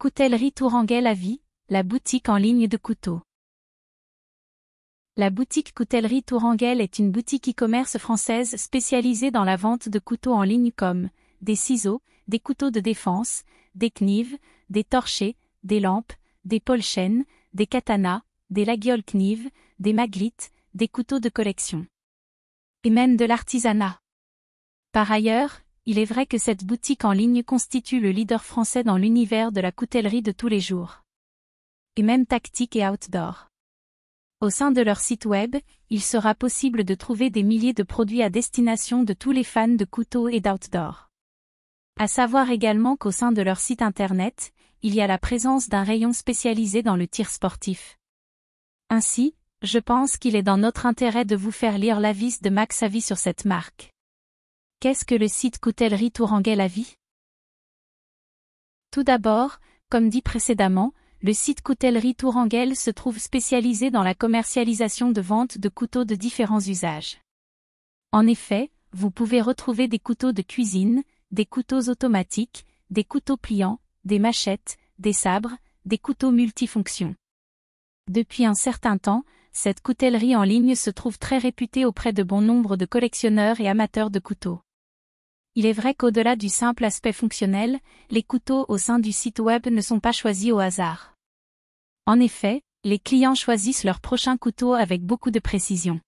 Coutellerie Touranguel à vie, la boutique en ligne de couteaux. La boutique Coutellerie Touranguel est une boutique e-commerce française spécialisée dans la vente de couteaux en ligne comme des ciseaux, des couteaux de défense, des knives, des torchers, des lampes, des polchènes, des katanas, des laguiole knives, des maglites, des couteaux de collection. Et même de l'artisanat. Par ailleurs, il est vrai que cette boutique en ligne constitue le leader français dans l'univers de la coutellerie de tous les jours. Et même tactique et outdoor. Au sein de leur site web, il sera possible de trouver des milliers de produits à destination de tous les fans de couteaux et d'outdoor. À savoir également qu'au sein de leur site internet, il y a la présence d'un rayon spécialisé dans le tir sportif. Ainsi, je pense qu'il est dans notre intérêt de vous faire lire l'avis de Max Avis sur cette marque. Qu'est-ce que le site Coutellerie Touranguet a vie Tout d'abord, comme dit précédemment, le site Coutellerie Touranguel se trouve spécialisé dans la commercialisation de ventes de couteaux de différents usages. En effet, vous pouvez retrouver des couteaux de cuisine, des couteaux automatiques, des couteaux pliants, des machettes, des sabres, des couteaux multifonctions. Depuis un certain temps, cette coutellerie en ligne se trouve très réputée auprès de bon nombre de collectionneurs et amateurs de couteaux. Il est vrai qu'au-delà du simple aspect fonctionnel, les couteaux au sein du site web ne sont pas choisis au hasard. En effet, les clients choisissent leur prochain couteau avec beaucoup de précision.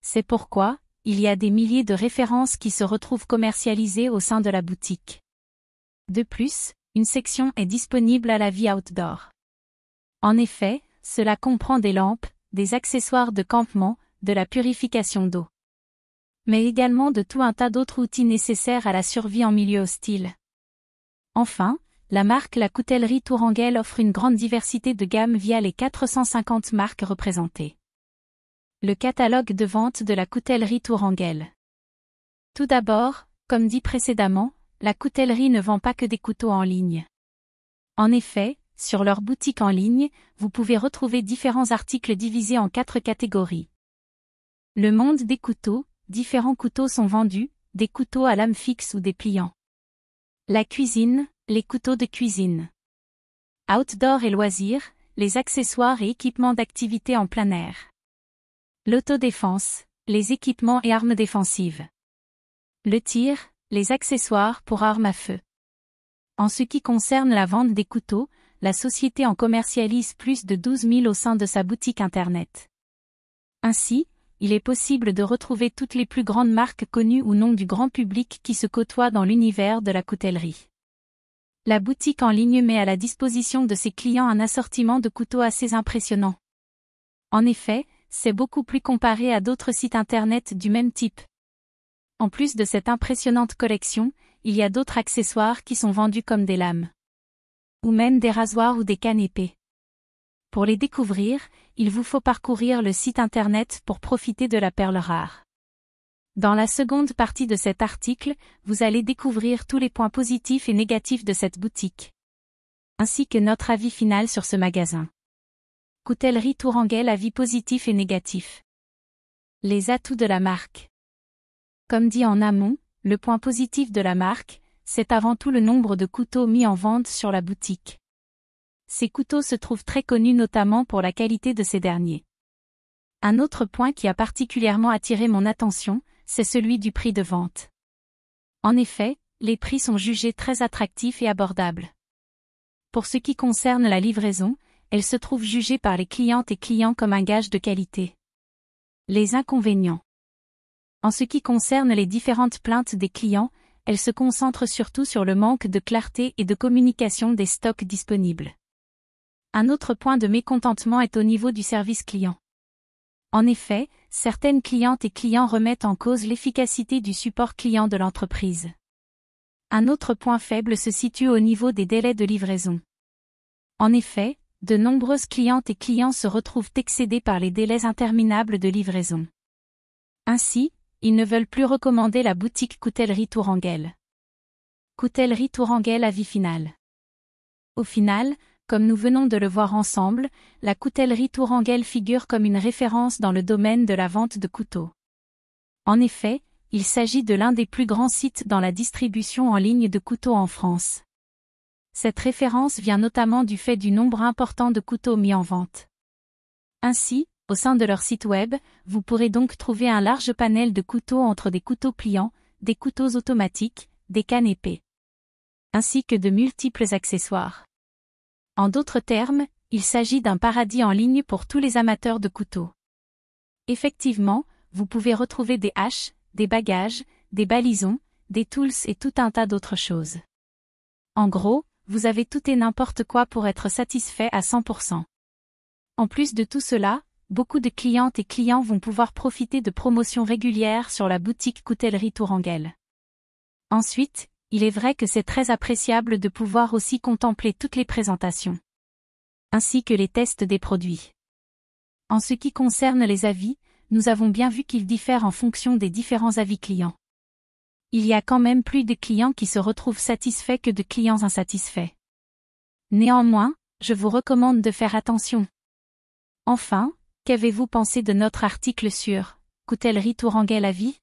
C'est pourquoi, il y a des milliers de références qui se retrouvent commercialisées au sein de la boutique. De plus, une section est disponible à la vie outdoor. En effet, cela comprend des lampes, des accessoires de campement, de la purification d'eau mais également de tout un tas d'autres outils nécessaires à la survie en milieu hostile. Enfin, la marque La Coutellerie Tourangelle offre une grande diversité de gammes via les 450 marques représentées. Le catalogue de vente de la Coutellerie Tourangelle. Tout d'abord, comme dit précédemment, la coutellerie ne vend pas que des couteaux en ligne. En effet, sur leur boutique en ligne, vous pouvez retrouver différents articles divisés en quatre catégories. Le monde des couteaux, différents couteaux sont vendus, des couteaux à lame fixe ou des pliants. La cuisine, les couteaux de cuisine. Outdoor et loisirs, les accessoires et équipements d'activité en plein air. L'autodéfense, les équipements et armes défensives. Le tir, les accessoires pour armes à feu. En ce qui concerne la vente des couteaux, la société en commercialise plus de 12 000 au sein de sa boutique Internet. Ainsi, il est possible de retrouver toutes les plus grandes marques connues ou non du grand public qui se côtoient dans l'univers de la coutellerie. La boutique en ligne met à la disposition de ses clients un assortiment de couteaux assez impressionnant. En effet, c'est beaucoup plus comparé à d'autres sites internet du même type. En plus de cette impressionnante collection, il y a d'autres accessoires qui sont vendus comme des lames. Ou même des rasoirs ou des cannes épées. Pour les découvrir, il vous faut parcourir le site internet pour profiter de la perle rare. Dans la seconde partie de cet article, vous allez découvrir tous les points positifs et négatifs de cette boutique. Ainsi que notre avis final sur ce magasin. Coutellerie Touranguel avis positif et négatif. Les atouts de la marque. Comme dit en amont, le point positif de la marque, c'est avant tout le nombre de couteaux mis en vente sur la boutique. Ces couteaux se trouvent très connus notamment pour la qualité de ces derniers. Un autre point qui a particulièrement attiré mon attention, c'est celui du prix de vente. En effet, les prix sont jugés très attractifs et abordables. Pour ce qui concerne la livraison, elle se trouve jugée par les clientes et clients comme un gage de qualité. Les inconvénients. En ce qui concerne les différentes plaintes des clients, elles se concentrent surtout sur le manque de clarté et de communication des stocks disponibles. Un autre point de mécontentement est au niveau du service client. En effet, certaines clientes et clients remettent en cause l'efficacité du support client de l'entreprise. Un autre point faible se situe au niveau des délais de livraison. En effet, de nombreuses clientes et clients se retrouvent excédés par les délais interminables de livraison. Ainsi, ils ne veulent plus recommander la boutique Coutellerie Tourangelle. Coutellerie Tourangelle avis final. Au final, comme nous venons de le voir ensemble, la coutellerie tourangelle figure comme une référence dans le domaine de la vente de couteaux. En effet, il s'agit de l'un des plus grands sites dans la distribution en ligne de couteaux en France. Cette référence vient notamment du fait du nombre important de couteaux mis en vente. Ainsi, au sein de leur site web, vous pourrez donc trouver un large panel de couteaux entre des couteaux pliants, des couteaux automatiques, des cannes épées, ainsi que de multiples accessoires. En d'autres termes, il s'agit d'un paradis en ligne pour tous les amateurs de couteaux. Effectivement, vous pouvez retrouver des haches, des bagages, des balisons, des tools et tout un tas d'autres choses. En gros, vous avez tout et n'importe quoi pour être satisfait à 100%. En plus de tout cela, beaucoup de clientes et clients vont pouvoir profiter de promotions régulières sur la boutique Coutellerie Tourangelle. Ensuite, il est vrai que c'est très appréciable de pouvoir aussi contempler toutes les présentations, ainsi que les tests des produits. En ce qui concerne les avis, nous avons bien vu qu'ils diffèrent en fonction des différents avis clients. Il y a quand même plus de clients qui se retrouvent satisfaits que de clients insatisfaits. Néanmoins, je vous recommande de faire attention. Enfin, qu'avez-vous pensé de notre article sur Coutellerie Touranguel avis »